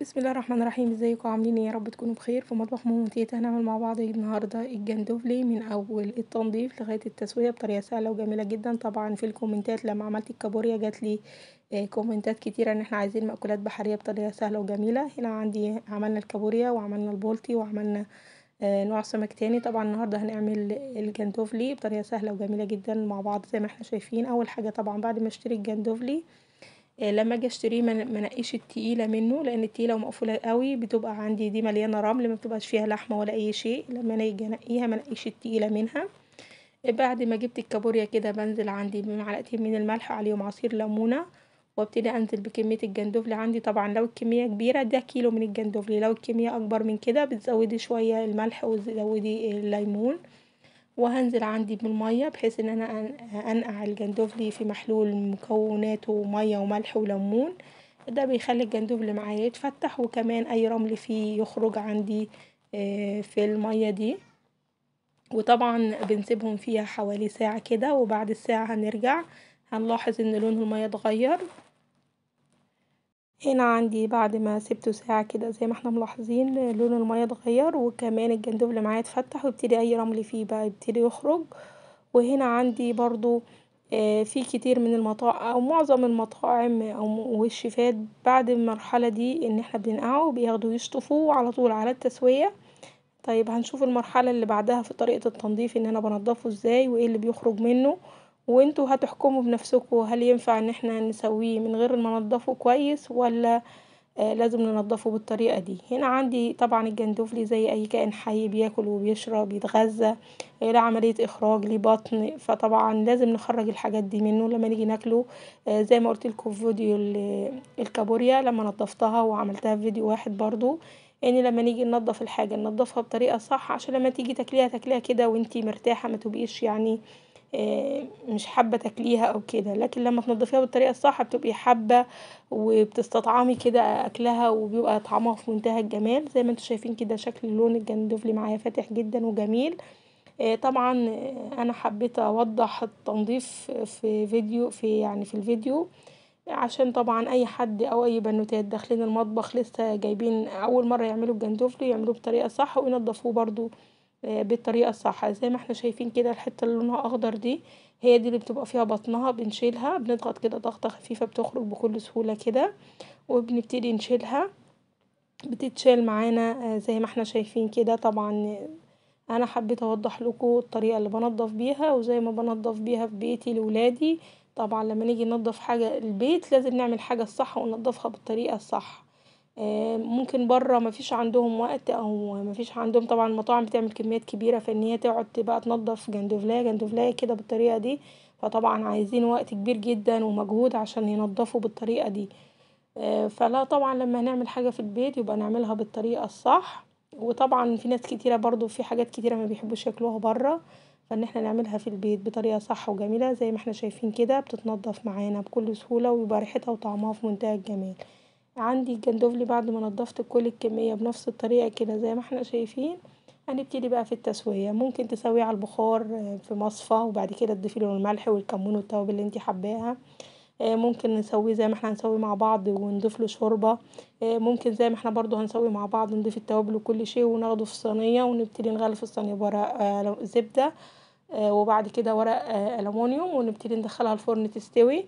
بسم الله الرحمن الرحيم ازيكم عاملين ايه يا رب تكونوا بخير في مطبخ مامتيت هنعمل مع بعض النهارده الجندوفلي من اول التنظيف لغايه التسويه بطريقه سهله وجميله جدا طبعا في الكومنتات لما عملت الكابوريا جات لي آه، كومنتات كتيره ان احنا عايزين مأكولات بحريه بطريقه سهله وجميله هنا عندي عملنا الكابوريا وعملنا البولتي وعملنا آه، نوع سمك تاني طبعا النهارده هنعمل الجندوفلي بطريقه سهله وجميله جدا مع بعض زي ما احنا شايفين اول حاجه طبعا بعد ما اشتري الجندوفلي آه، لما اجي اشتريه منقيش التقيله منه لان التقيله ومقفوله قوي بتبقى عندي دي مليانه رمل بتبقاش فيها لحمه ولا اي شيء لما انا اجي انقيها منقيش التقيله منها بعد ما جبت الكابوريا كده بنزل عندي بمعلقتين من الملح عليهم عصير ليمونه وابتدي انزل بكميه الجندفلي عندي طبعا لو الكميه كبيره ده كيلو من الجندفلي لو الكميه اكبر من كده بتزودي شويه الملح وتزودي الليمون وهنزل عندي بالميه بحيث ان انا انقع الجندوفلي في محلول مكوناته ميه وملح وليمون ده بيخلي الجندوفلي معايا يتفتح وكمان اي رمل فيه يخرج عندي آه، في الميه دي وطبعا بنسيبهم فيها حوالي ساعه كده وبعد الساعه هنرجع هنلاحظ ان لون الميه اتغير. هنا عندي بعد ما سبته ساعة كده زي ما احنا ملاحظين لون المية اتغير وكمان اللي معايا اتفتح ويبتدي أي رمل فيه بقى يبتدي يخرج وهنا عندي برضو آه، في كتير من المطاعم أو معظم المطاعم أو والشيفات بعد المرحلة دي إن احنا بننقعه بياخدوا يشطفوه على طول على التسوية طيب هنشوف المرحلة اللي بعدها في طريقة التنضيف إن أنا بنضفه ازاي وايه اللي بيخرج منه. وانتوا هتحكموا بنفسكوا هل ينفع ان احنا نسويه من غير ما ننضفه كويس ولا آه لازم ننضفه بالطريقة دي هنا عندي طبعا الجندوفلي زي اي كائن حي بياكل وبيشرب بيتغذى آه عملية اخراج ليه بطن فطبعا لازم نخرج الحاجات دي منه لما نيجي ناكله آه زي ما قلت لكم في فيديو الكابوريا لما نضفتها وعملتها في فيديو واحد برضو اني يعني لما نيجي ننضف الحاجة ننضفها بطريقة صح عشان لما تيجي تاكليها تاكليها كده وانتي مرتاحة ما تبقيش يعني آه، مش حابة تاكليها او كده لكن لما تنضفيها بالطريقة الصح بتبقي حابة وبتستطعمي كده اكلها وبيبقى طعمها في منتهى الجمال زي ما انتوا شايفين كده شكل لون الجندفلي معايا فاتح جدا وجميل آه، طبعا آه، انا حبيت اوضح التنضيف في فيديو في يعني في الفيديو عشان طبعا اي حد او اي بنوتات داخلين المطبخ لسه جايبين اول مرة يعملوا الجندوفلي يعملوه بطريقه صح وينضفوه برضو. آه، بالطريقة الصح زي ما احنا شايفين كده الحتة اللي لونها اخضر دي هي دي اللي بتبقى فيها بطنها بنشيلها بنضغط كده ضغطة خفيفة بتخرج بكل سهولة كده وبنبتدي نشيلها بتتشال معانا آه، زي ما احنا شايفين كده طبعا انا حبيت اوضح لكم الطريقة اللي بنضف بيها وزي ما بنضف بيها في بيتي لولادي طبعا لما نيجي ننضف حاجة البيت لازم نعمل حاجة الصح وننضفها بالطريقة الصح آه، ممكن بره مفيش عندهم وقت او مفيش عندهم طبعا المطاعم بتعمل كميات كبيرة فان هي تقعد بقى تنضف جندوفلاية جندوفلاية كده بالطريقة دي فطبعا عايزين وقت كبير جدا ومجهود عشان ينظفوا بالطريقة دي آه، فلا طبعا لما هنعمل حاجة في البيت يبقى نعملها بالطريقة الصح وطبعا في ناس كتيرة برضو في حاجات كتيرة مبيحبوش ياكلوها بره فان احنا نعملها في البيت بطريقة صح وجميلة زي ما احنا شايفين كده بتتنضف معانا بكل سهولة ويبقى ريحتها وطعمها في منتهى الجمال. عندي الجندوفلي بعد ما نضفت كل الكمية بنفس الطريقة كده زي ما احنا شايفين هنبتدي بقى في التسوية ممكن تسويه على البخار آه، في مصفى وبعد كده تضيفيله الملح والكمون والتوابل اللي انت حباها آه، ممكن نسويه زي ما احنا هنسويه مع بعض ونضيفله شوربة آه، ممكن زي ما احنا برضو هنسويه مع بعض نضيف التوابل وكل شئ وناخده في صينية ونبتدي نغلف الصينية بورق زبدة وبعد كده ورق ألمونيوم ونبتدي ندخلها الفرن تستوي.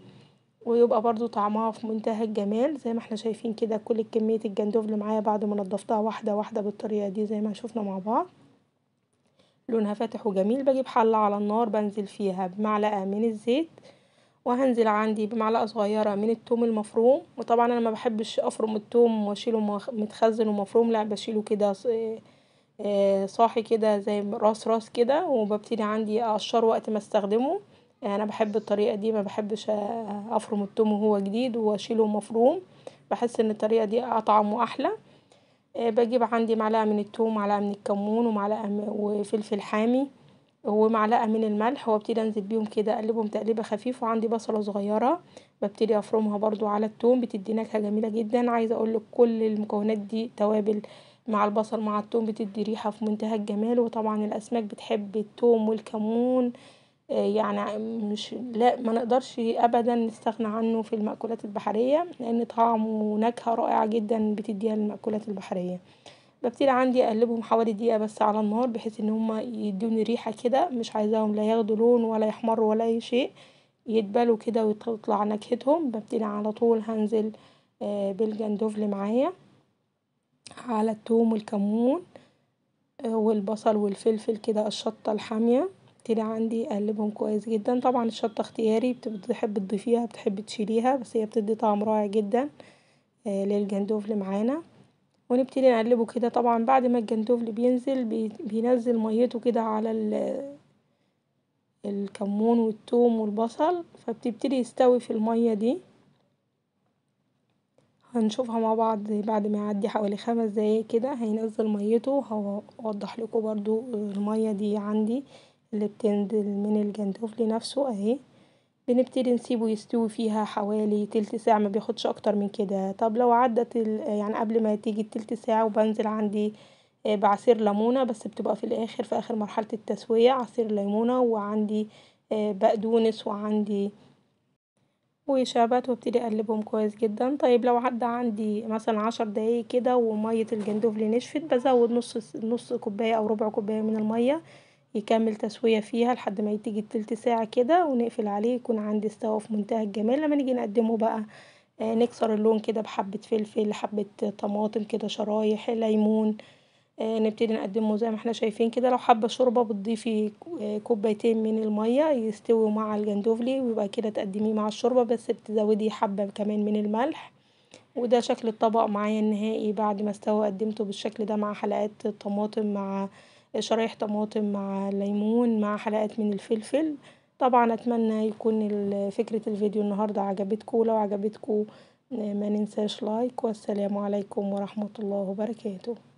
ويبقى برضو طعمها في منتهى الجمال زي ما احنا شايفين كده كل كمية اللي معايا بعد ما نضفتها واحدة واحدة بالطريقة دي زي ما شوفنا مع بعض لونها فاتح وجميل بجيب حلة على النار بنزل فيها بمعلقة من الزيت وهنزل عندي بمعلقة صغيرة من التوم المفروم وطبعا انا ما بحبش افرم التوم واشيله متخزن ومفروم لا بشيله كده آه، صاحي كده زي راس راس كده وببتدي عندي اقشره وقت ما استخدمه يعني انا بحب الطريقه دي مبحبش افرم التوم وهو جديد واشيله مفروم بحس ان الطريقه دي اطعم واحلي آه، بجيب عندي معلقه من التوم ومعلقه من الكمون ومعلقه وفلفل حامي ومعلقه من الملح وابتدي انزل بيهم كدا اقلبهم تقليبه خفيف وعندي بصله صغيره ببتدي افرمها برضو علي التوم بتدي نكهه جميله جدا عايزه اقولك كل المكونات دي توابل مع البصل مع التوم بتدي ريحه في منتهى الجمال وطبعا الاسماك بتحب التوم والكمون. يعني مش لا منقدرش ابدا نستغنى عنه في المأكولات البحرية لان طعم ونكهة رائعة جدا بتديها المأكولات البحرية ببتدي عندي اقلبهم حوالي دقيقة بس على النار بحيث ان هما يدوني ريحة كده مش عايزاهم لا ياخدوا لون ولا يحمروا ولا اي شئ يدبلوا كده وتطلع نكهتهم ببتدي على طول هنزل آه، بالجندوفل معايا على التوم والكمون آه، والبصل والفلفل كده الشطة الحامية. كده عندي اقلبهم كويس جدا طبعا الشطة اختياري بتحب تضيفيها بتحب تشيليها بس هي بتدي طعم رائع جدا آه، للجندوفل معانا ونبتدي نقلبه كده طبعا بعد ما الجندوفل بينزل بينزل ميته كده على الكمون والثوم والبصل فبتبتدي يستوي في المية دي هنشوفها مع بعض بعد ما يعدي حوالي خمس دقايق كده هينزل ميته هوضح لكم برضو المية دي عندي اللي بتنزل من الجندوفلي نفسه أهي بنبتدي نسيبه يستوي فيها حوالي تلت ساعة مبياخدش أكتر من كده طب لو عدت يعني قبل ما تيجي التلت ساعة وبنزل عندي آه، بعصير ليمونة بس بتبقى في الآخر في آخر مرحلة التسوية عصير ليمونة وعندي آه، بقدونس وعندي وشابات وابتدي اقلبهم كويس جدا طيب لو عدى عندي مثلا عشر دقايق كده ومية الجندوفلي نشفت بزود نص نص كوباية او ربع كوباية من المية يكمل تسوية فيها لحد ما تيجي التلت ساعة كده ونقفل عليه يكون عندي استوى في منتهى الجمال لما نيجي نقدمه بقى آه نكسر اللون كده بحبة فلفل حبة طماطم كده شرايح ليمون آه نبتدي نقدمه زي ما احنا شايفين كده لو حابة شوربة بتضيفي آه، كوبايتين من المية يستوي مع الجندوفلي ويبقى كده تقدميه مع الشوربة بس بتزودي حبة كمان من الملح وده شكل الطبق معايا النهائي بعد ما استوى قدمته بالشكل ده مع حلقات طماطم مع شرايح طماطم مع ليمون مع حلقات من الفلفل طبعا أتمنى يكون فكرة الفيديو النهاردة عجبتكم ولو عجبتكم آه، ما ننساش لايك والسلام عليكم ورحمة الله وبركاته